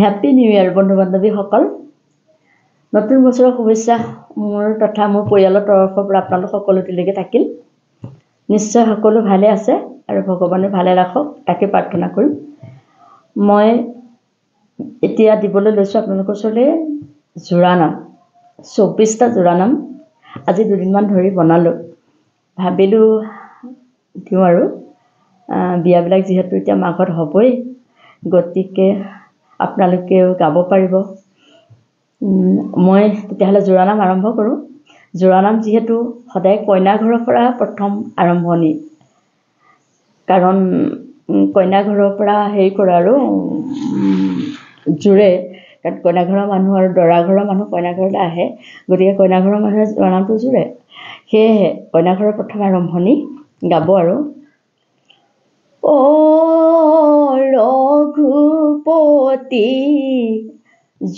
happy new ইয়াৰ বন্ধু বান্ধৱীসকল নতুন বছৰৰ শুভেচ্ছা মোৰ তথা মোৰ পৰিয়ালৰ তৰফৰ পৰা আপোনালোক সকলোটিলৈকে থাকিল নিশ্চয় সকলো ভালে আছে আৰু ভগৱানে ভালে ৰাখক তাকে প্ৰাৰ্থনা কৰিম মই এতিয়া দিবলৈ লৈছোঁ আপোনালোকৰ ওচৰলৈ জোৰানাম চৌব্বিছটা জোৰানাম আজি দুদিনমান ধৰি বনালোঁ ভাবিলোঁ দিওঁ আৰু বিয়াবিলাক যিহেতু এতিয়া মাঘত হ'বই গতিকে আপোনালোকেও গাব পাৰিব মই তেতিয়াহ'লে জোৰানাম আৰম্ভ কৰোঁ জোৰানাম যিহেতু সদায় কইনা ঘৰৰ পৰা প্ৰথম আৰম্ভণি কাৰণ কইনা ঘৰৰ পৰা হেৰি কৰোঁ আৰু জোৰে কাৰণ ঘৰৰ মানুহ আৰু দৰা ঘৰৰ মানুহ কইনা ঘৰলৈ আহে গতিকে কইনা ঘৰৰ মানুহে জোৰানামটো জোৰে সেয়েহে কইনা ঘৰৰ প্ৰথম আৰম্ভণি গাব আৰু অ' ৰঘুপতি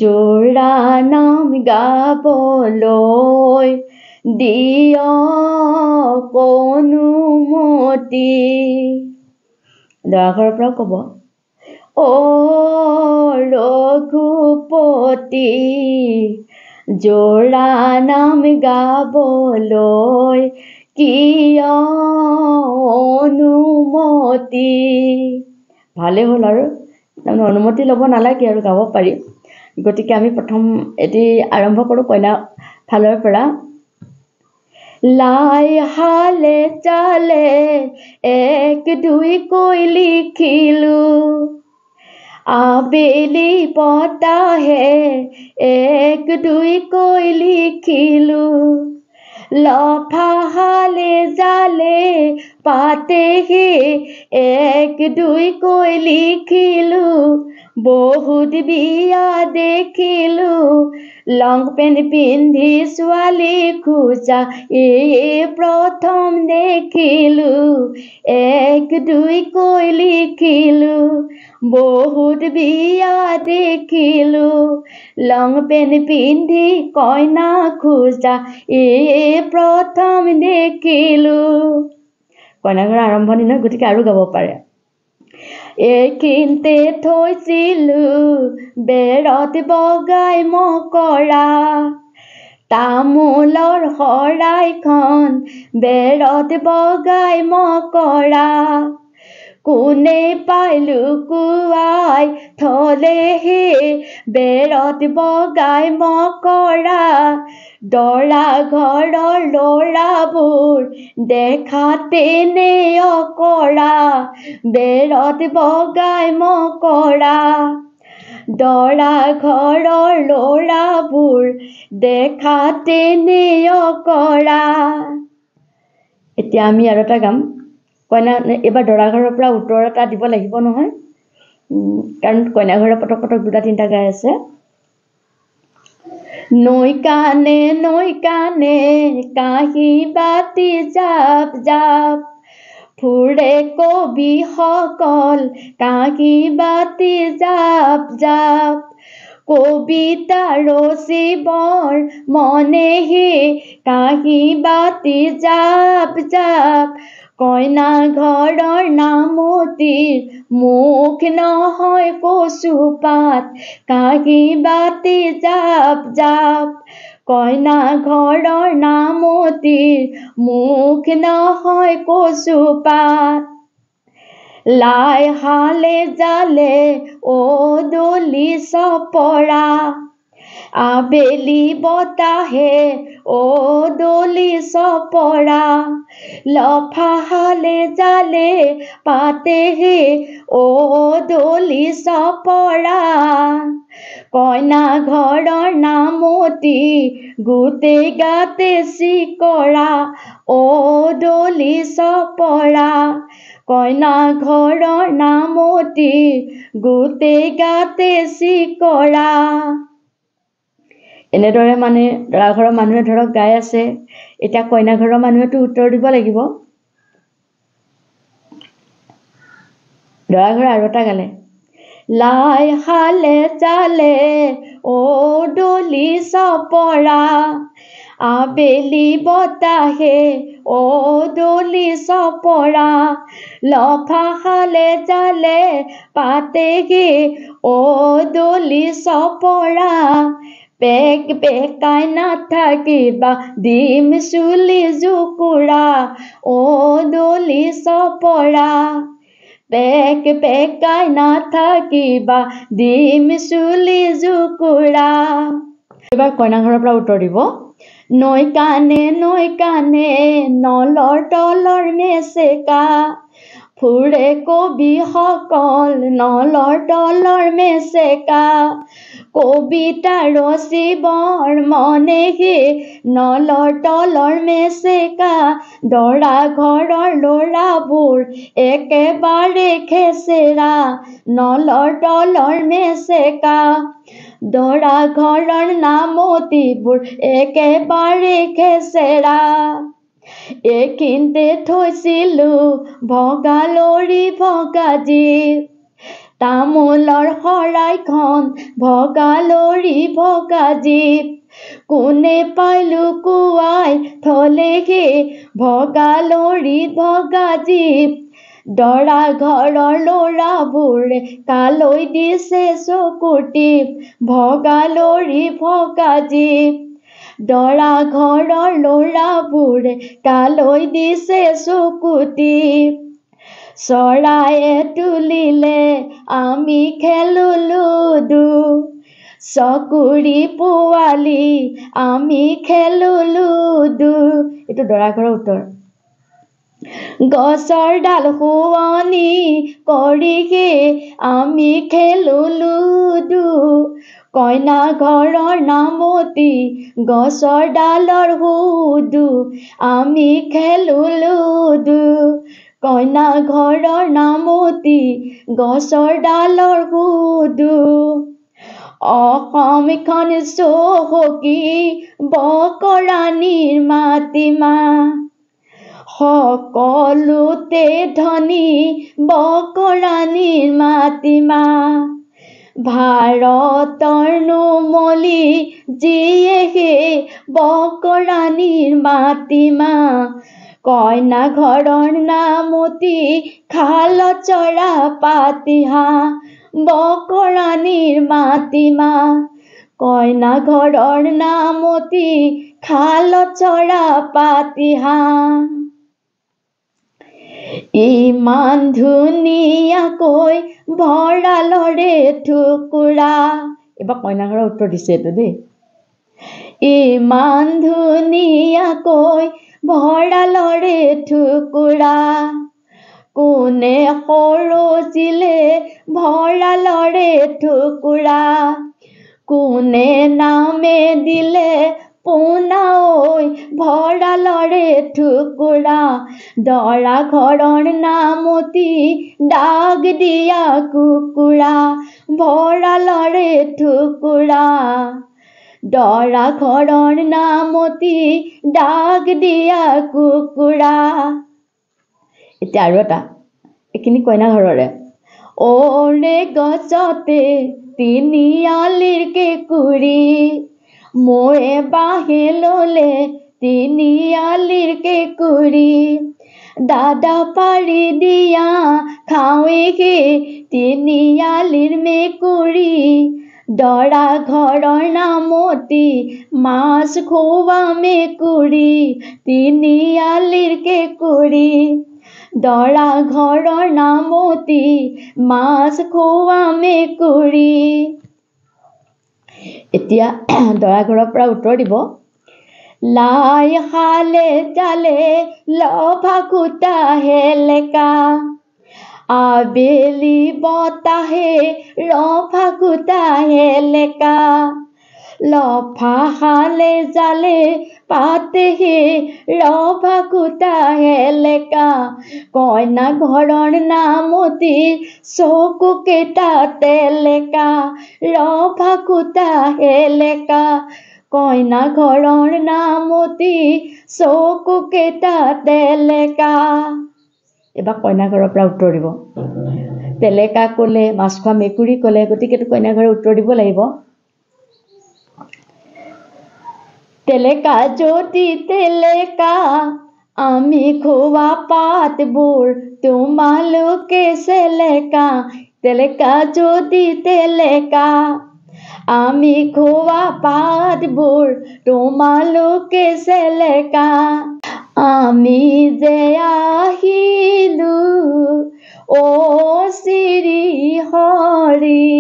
যোৰা নাম গাবলৈ দিয়নুমতি দৰাঘৰৰ পৰা ক'ব অ ৰঘুপতি যোৰা নাম গাবলৈ কিয় অনুমতি ভালেই হ'ল আৰু তাৰমানে অনুমতি ল'ব নালাগে আৰু গাব পাৰি গতিকে আমি প্ৰথম এটি আৰম্ভ কৰোঁ কইনা ফালৰ পৰা লাই হালে চালে এক দুই কৈ লিখিলো আবেলি পতাহে এক দুই কৈ লিখিলো লফাহালে জালে পাতে হে এক দুই কই লিখিলু বহুত বিয়া দেখিলু লং প্যান্ট পিন্ধি ছোৱালী খোজা এ প্ৰথম দেখিলো এক দুই কৈ লিখিলো বহুত বিয়া দেখিলো লং পেন্ট পিন্ধি কইনা খোজা এ প্ৰথম দেখিলো কইনাঘৰ ঘৰৰ আৰম্ভণি নহয় গতিকে আৰু গাব পাৰে এই থৈছিলো বেৰত বগাই মকৰা তামোলৰ শৰাইখন বেৰত বগাই মকৰা কোনে পাইলো কোৱাই থলেহে বেৰত বগাই মকৰা দৰা ঘৰৰ ল'ৰাবোৰ দেখা তেনে অকৰা বেৰত বগাই মকৰা দৰা ঘৰৰ ল'ৰাবোৰ দেখা তেনে অকৰা এতিয়া আমি আৰু এটা গাম কইনা এইবাৰ দৰাঘৰৰ পৰা উত্তৰ এটা দিব লাগিব নহয় কাৰণ কইনা ঘৰে পটক পটক দুটা তিনিটা গাই আছে নৈ কাণে নৈ কাণে কাহী বাতি জাপ জাপ ফুৰে কবি সকল কাহী বাতি জাপ জাপ কবিতা ৰচিবৰ মনেহে কাহী বাতি জাপ জাপ কইনা ঘৰৰ নামতিৰ মুখ নহয় কচুপাত কাহী বাতি জাপ জাপ কইনা ঘৰৰ নামতিৰ মুখ নহয় কচুপাত লাই হালে জালে অ দলি চপৰা আবেলি বতাহে অ দলি চপৰা লফা হালে জালে পাতেহে অ দলি চপৰা কইনা ঘৰৰ নামতি গোটে গাতে চিকৰা অ দলি চপৰা কইনা ঘৰৰ নামতি গোটে গাতে চিকৰা এনেদৰে মানে দৰাঘৰৰ মানুহে ধৰক গাই আছে এতিয়া কইনা ঘৰৰ মানুহেতো উত্তৰ দিব লাগিব দৰা আৰু এটা গালে লাই শালে জালে অ দলি চপৰা আবেলি বতাহে অ দলি চপৰা লফা খালে জালে পাতেগে অ দলি চপৰা পেক পেকাই নাথাকিবা ডিম চুলি জুকুৰা অ দলি চপৰা পেক পেকাই নাথাকিবা ডিম চুলি জুকুৰা এইবাৰ কইনা ঘৰৰ পৰা উত্তৰ দিব নৈ কানে নৈ কানে নলৰ তলৰ মেচেকা ফুৰে কবিসকল নলৰ তলৰ মেচেকা কবিতা ৰচিবৰ মনে সেই নলৰ তলৰ মেচেকা দৰা ঘৰৰ ল'ৰাবোৰ একেবাৰে খেচেৰা নলৰ তলৰ মেচেকা দৰা ঘৰৰ নামতিবোৰ একেবাৰে খেচেৰা এইখিনিতে থৈছিলো ভগালৰি ভগাজী তামোলৰ শৰাইখন ভগালৰি ভগাজী কোনে পাইলো কোৱাই সেই ভগালৰি ভগাজী দৰা ঘৰৰ ল'ৰাবোৰে কালৈ দিছে চকুটি ভগালৰি ভগাজি দৰা ঘৰৰ ল'ৰাবোৰে কালৈ দিছে চকুটি চৰাই তুলিলে আমি খেললো চকুৰি পোৱালি আমি খেললো এইটো দৰা ঘৰৰ উত্তৰ গছৰ ডাল শুৱনি কৰিহে আমি খেলো লুডু কইনা ঘৰৰ নামতি গছৰ ডালৰ সুদু আমি খেলো লুডু কইনা ঘৰৰ নামতি গছৰ ডালৰ সুদু অসম এখন চহকী বকৰাণীৰ মাতিমা সকলোতে ধনী বকৰাণীৰ মাতিমা ভাৰতৰ নুমলি যিয়ে সেই বকৰাণীৰ মাতিমা কইনা ঘৰৰ নামতি খাল চৰা পাতিহা বকৰাণীৰ মাতিমা কইনা ঘৰৰ নামতি খাল চৰা পাতিহা ইমান ধুনীয়াকৈ ভঁৰালৰে টুকুৰা এইবাৰ কইনাঘৰৰ উত্তৰ দিছে এইটো দেই ইমান ধুনীয়াকৈ ভঁৰালৰে টুকুৰা কোনে সৰচিলে ভঁৰালৰে টুকুৰা কোনে নামে দিলে পোনা ঐ ভঁৰালৰে ঠুকুৰা দৰা ঘৰৰ নামতি ডাক দিয়া কুকুৰা ভঁৰালৰে ঠুকুৰা দৰা ঘৰৰ নামতি ডাক দিয়া কুকুৰা এতিয়া আৰু এটা এইখিনি কইনা ঘৰৰে অৰে গছতে তিনি আলিৰ কেঁকুৰি মোয়ে বাহে ললে তিনি আলির কে কুড়ি দাদা পাড়ি দিয়া খাওয়ে কে তিনি আলির মে কুড়ি দৰা ঘৰৰ নামতি মাছ খোৱা মেকুৰী তিনিআলিৰ কেকুৰী দৰা ঘৰৰ নামতি মাছ মে মেকুৰী এতিয়া দৰা ঘৰৰ পৰা উত্তৰ দিব লাই হালে জালে লুতা হেলেকা আবেলি বতাহে ৰ ফাকুতা হেলেকা লফা শালে জালে পাতেহে ৰভা কুটা হেলেকা কইনা ঘৰৰ নামতি চকু কেইটা তেলেকা ৰভা কুটা হেলেকা কইনা ঘৰৰ নামতি চকু কেইটা তেলেকা কইনা ঘৰৰ পৰা উত্তৰ দিব তেলেকা ক'লে মাছখোৱা মেকুৰী ক'লে গতিকেতো ঘৰে উত্তৰ দিব লাগিব তেলেকা যদি তেলেকা আমি খোৱা পাতবোৰ তোমালোকে চেলেকা তেলেকা যদি তেলেকা আমি খোৱা পাতবোৰ তোমালোকে চেলেকা আমি যে আহিলো অ শ্ৰী হৰি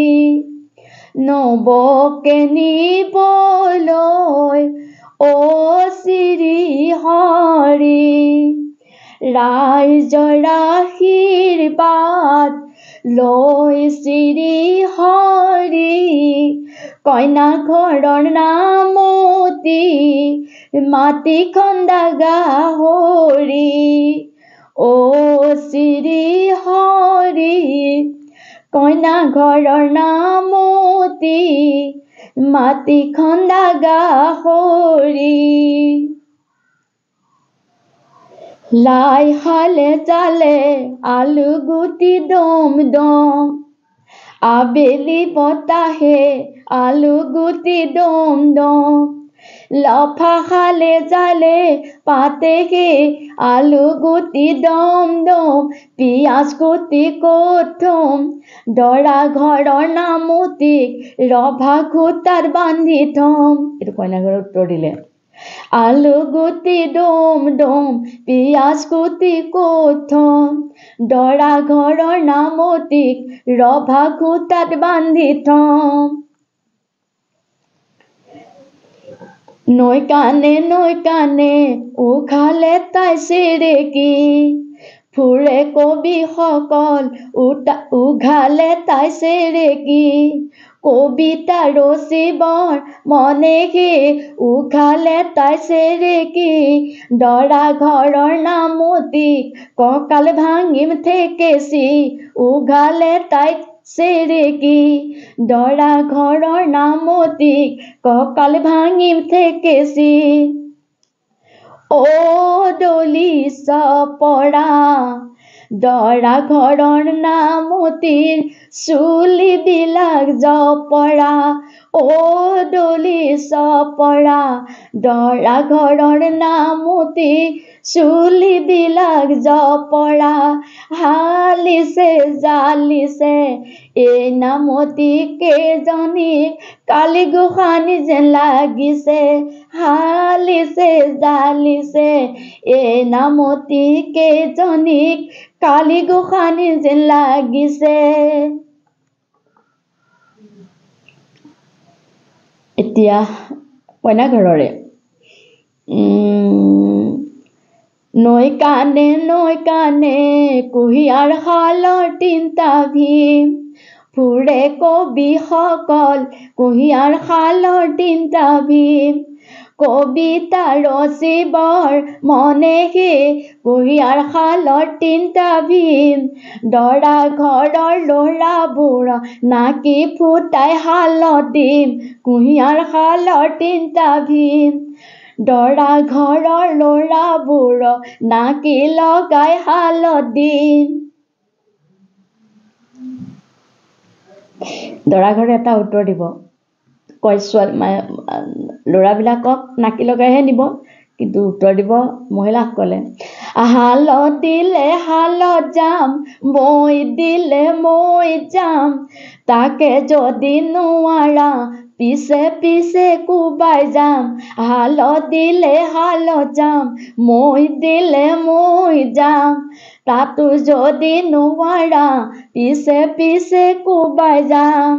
নবকে নিবলৈ অ শ্ৰী হৰি ৰাইজৰ আশীৰ্বাদ লৈ শ্ৰী হৰি কইনা ঘৰৰ নামতি মাটি খন্দাগা হৰি অ শ্ৰী হৰি কইনা ঘৰৰ নামতি মাটিখন দাগা হৰি লাই হালে চালে আলু গুটি দম দম আবেলি বতাহে আলু গুটি দম দম লফা জালে পাতে কে আলু গুটি দম দম পিঁয়াজ গুটি কথম দৰা ঘৰৰ নামতিক ৰভা খুটাৰ বান্ধি থম এইটো কইনা কইনাঘৰে উত্তৰ দিলে আলু গুটি দম দম পিঁয়াজ গুটি কথম দৰা ঘৰৰ নামতিক ৰভা খুটাত বান্ধি থম নৈ কাণে নৈ কানে উখালে তাই চিৰিকি ফুৰে কবিসকল উটা উঘালে তাই চিৰিকি কবিতা ৰচিবৰ মনে সি উঘালে তাই চিৰিকি দৰা ঘৰৰ নামতি কঁকাল ভাঙিম থেকেচি উঘালে তাইক চেৰেকী দৰা ঘৰৰ নামতিক কঁকাল ভাঙি থেকেচি দলি চপৰা দৰা ঘৰৰ নামতিৰ চুলিবিলাক জপৰা অ দলি চপৰা দৰা ঘৰৰ নামতি চুলিবিলাক জপৰা হালিছে জালিছে এই নামতি কেইজনী কালি গোসানী যেন লাগিছে হালিছে জালিছে এই নামতি কেইজনীক কালি গোসানী যেন লাগিছে এতিয়া কইনা ঘৰৰে উম নৈ কানে নৈ কানে কুঁহিয়াৰ শালৰ তিনিটা ভীম ফুৰে কবিসকল কুঁহিয়াৰ শালৰ তিনিটা ভীম কবিতা ৰচিবৰ মনে সেই কুঁহিয়াৰ শালৰ তিনিটা ভীম দৰা ঘৰৰ ল'ৰাবোৰ নাকি ফুটাই শালত দিম কুঁহিয়াৰ শালৰ তিনিটা ভীম দৰা ঘৰৰ ল'ৰাবোৰক নাকি লগাই হালধি দৰাঘৰে এটা উত্তৰ দিব কয় ছোৱালী ল'ৰাবিলাকক নাকি লগাইহে নিব কিন্তু উত্তৰ দিব মহিলাসকলে হালত দিলে হালত যাম মই দিলে মৈ যাম তাকে যদি নোৱাৰা পিছে পিছে কোবাই যাম হাল দিলে হাল যাম মই দিলে মই যাম তাতো যদি নোৱাৰা পিছে পিছে কোবাই যাম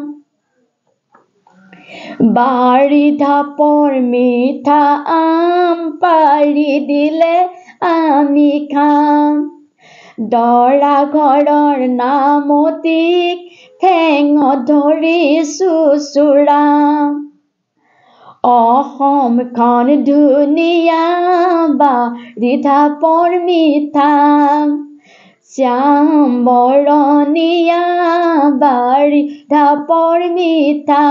বাৰি ধাপৰ মিঠা আম পাৰি দিলে আমি খাম দৰা ঘৰৰ নামতিক ঠেঙত ধৰি চোৰা অসমখন ধুনীয়া বা ৰিধা পৰমিঠা শ্যাম বৰণীয়া বা ৰিধা পৰমিঠা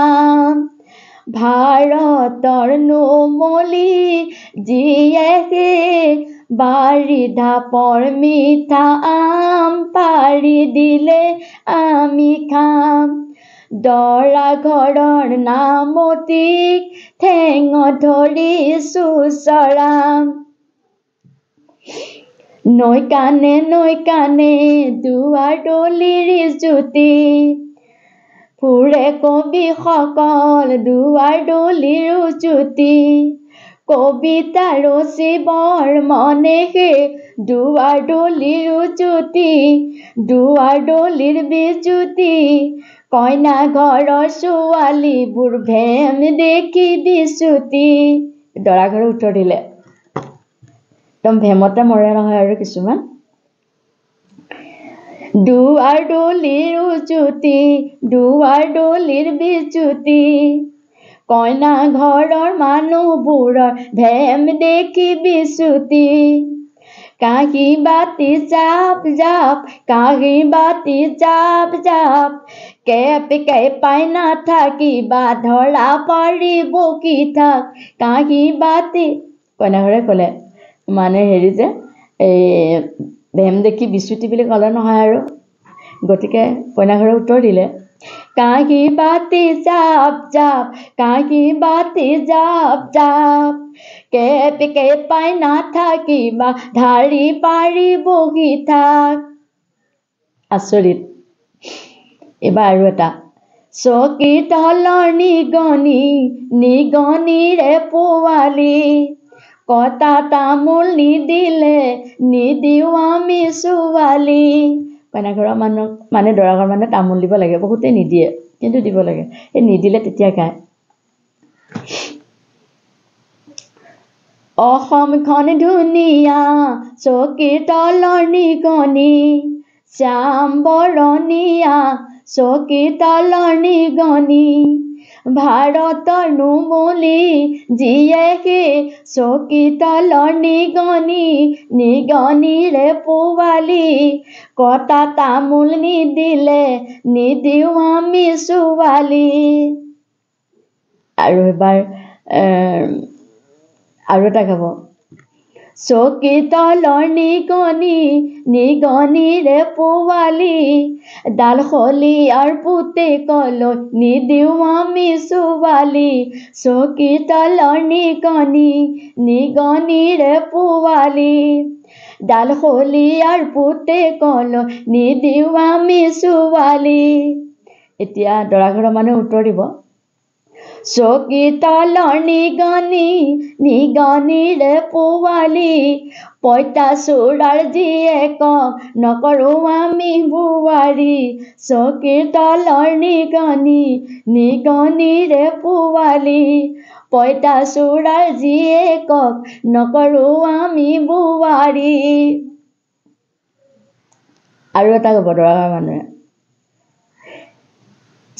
ভাৰতৰ নোমলি যিয়ে বাৰিধা পৰমিতা আম পাৰি দিলে আমি খাম দৰা ঘৰৰ নামতিক ঠেঙ ধৰি চুচৰাম নৈ কাণে নৈ কাণে দুৱাৰ দলিৰ জ্যোতি ফুৰে কবিসকল দুৱাৰ দলিৰো জ্যোতি কবিতা ৰচিবৰ উচুতি দুৱাৰডলিৰ উজুতি বিচুতি কয়না কইনা ঘৰৰ ছোৱালীবোৰ ভেম দেখি বিচুতি দৰা ঘরে উত্তর দিলে একদম ভেমতে মৰে নহয় আৰু কিছুমান দুৱাৰ দলিৰ উচুতি দুৱাৰ দলিৰ বিচুতি কইনা ঘৰৰ মানুহবোৰৰ ভেম দেখি বিচুতি কাঁহী বাতি জাপ জাপ কাঁহী বাতি জাপ জাপ কেপ কেপাই নাথাকিবা ধৰা পাৰিব কি থাক কাঁহী বাতি কইনাঘৰে ক'লে মানে হেৰি যে এই ভেম দেখি বিচুতি বুলি ক'লে নহয় আৰু গতিকে কইনাঘৰে উত্তৰ দিলে কাহী বাতি জাপ জাপ কাহী বাতি জাপ জাপ কেপি কেপাই নাথাকিবা ঢাৰি পাৰি বহি থাক আচৰিত এইবাৰ আৰু এটা চকী তলৰ নিগনি নিগনিৰে পোৱালি কটা তামোল নিদিলে নিদিওঁ আমি ছোৱালী কইনা ঘৰৰ মানুহক মানে দৰা ঘৰৰ মানুহক তামোল দিব লাগে বহুতে নিদিয়ে কিন্তু দিব লাগে এই নিদিলে তেতিয়া খায় অসমখন ধুনীয়া চকী তলৰ নিগনি শ্যাম বৰণীয়া চকী তলৰ নিগনি ভারতনু মলি জীয়েকে চকিতল নিগনি নিগনিৰে পোৱালি কটা তামোল নিদিলে নিদিওঁ আমি ছোৱালী আৰু এবাৰ আৰু এটা গাব চকীত লৰ নিগনি নিগনিৰে পোৱালি পুতে কল নিদিও আমি চোৱালি চকীত লৰ নিগনি নিগনিৰে পোৱালি পুতে কল নিদিও আমি চোৱালি এতিয়া দৰাঘৰৰ মানুহে উত্তৰ দিব চকীতালনি নিগনি নিগনিৰে পোৱালি পইতা চোৰাৰ জীয়েক নকৰোঁ আমি বোৱাৰী তলৰ নিগনি নিগনিৰে পোৱালি পইতা চোৰাৰ জীয়েক নকৰোঁ আমি বোৱাৰী আৰু এটা ক'ব দৰকাৰ মানুহে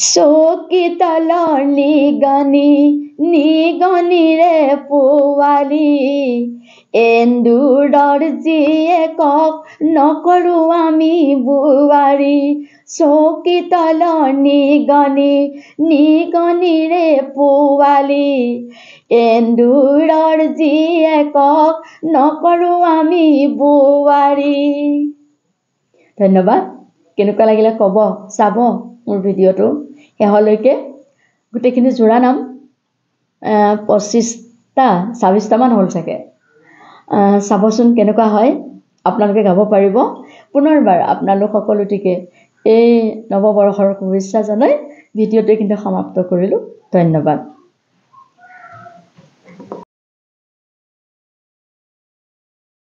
চকি তলৰ নিগনি নিগনিৰে পোৱালী এন্দুৰৰ জীয়েকক নকৰো আমি বোৱাৰী চকী তলৰ নিগনি নিগনিৰে পোৱালী এন্দুৰৰ জীয়েকক নকৰো আমি বোৱাৰী ধন্যবাদ কেনেকুৱা লাগিলে ক'ব চাব মোৰ ভিডিঅ'টো শেষলৈকে গোটেইখিনি জোৰা নাম পঁচিছটা ছাব্বিছটামান হ'ল চাগে চাবচোন কেনেকুৱা হয় আপোনালোকে গাব পাৰিব পুনৰবাৰ আপোনালোক সকলোটিকে এই নৱবৰ্ষৰ শুভেচ্ছা জনাই ভিডিঅ'টোৱে কিন্তু সমাপ্ত কৰিলোঁ ধন্যবাদ